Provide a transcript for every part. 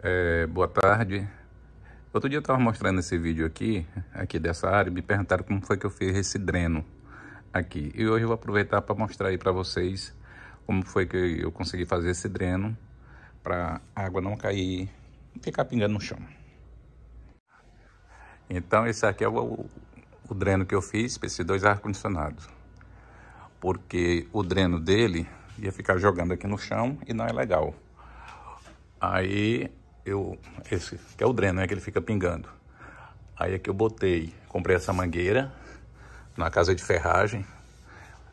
É, boa tarde. Outro dia eu estava mostrando esse vídeo aqui, aqui dessa área, e me perguntaram como foi que eu fiz esse dreno aqui. E hoje eu vou aproveitar para mostrar aí para vocês como foi que eu consegui fazer esse dreno para a água não cair, e ficar pingando no chão. Então esse aqui é o, o dreno que eu fiz para esses dois ar-condicionados. Porque o dreno dele ia ficar jogando aqui no chão e não é legal. Aí eu, esse que é o dreno, né, que ele fica pingando. Aí é que eu botei, comprei essa mangueira na casa de ferragem,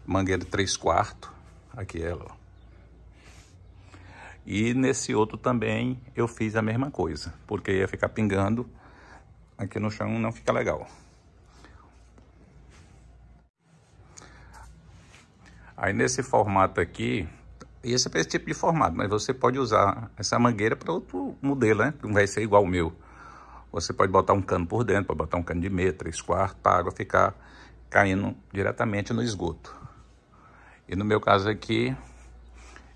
mangueira 3 quartos, aqui é ela, ó. E nesse outro também eu fiz a mesma coisa, porque ia ficar pingando aqui no chão, não fica legal. Aí nesse formato aqui, esse é para esse tipo de formato, mas você pode usar essa mangueira para outro modelo, né? Não vai ser igual o meu. Você pode botar um cano por dentro, pode botar um cano de meia, três quartos, para a água ficar caindo diretamente no esgoto. E no meu caso aqui,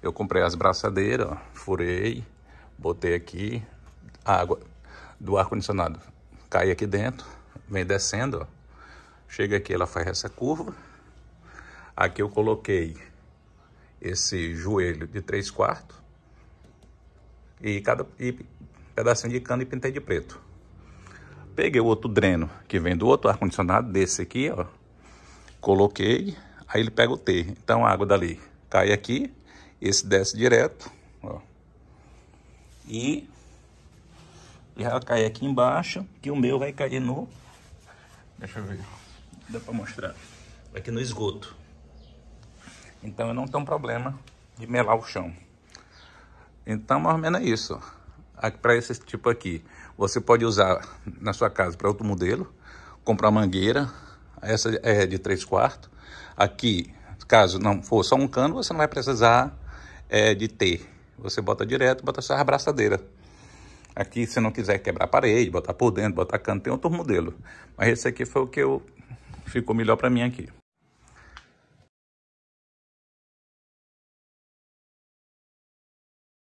eu comprei as braçadeiras, ó, furei, botei aqui, a água do ar-condicionado cai aqui dentro, vem descendo, ó. Chega aqui, ela faz essa curva. Aqui eu coloquei esse joelho de 3 quartos e cada e pedacinho de cano e pintei de preto. Peguei o outro dreno que vem do outro ar-condicionado, desse aqui, ó. Coloquei, aí ele pega o T. Então a água dali cai aqui, esse desce direto, ó. E, e ela cai aqui embaixo, que o meu vai cair no... Deixa eu ver, dá pra mostrar. Aqui no esgoto. Então eu não tenho problema de melar o chão. Então mais ou menos é isso. Para esse tipo aqui, você pode usar na sua casa para outro modelo, comprar mangueira, essa é de 3 quartos. Aqui, caso não for só um cano, você não vai precisar é, de ter. Você bota direto, bota só a abraçadeira. Aqui, se não quiser quebrar a parede, botar por dentro, botar cano, tem outro modelo. Mas esse aqui foi o que eu, ficou melhor para mim aqui.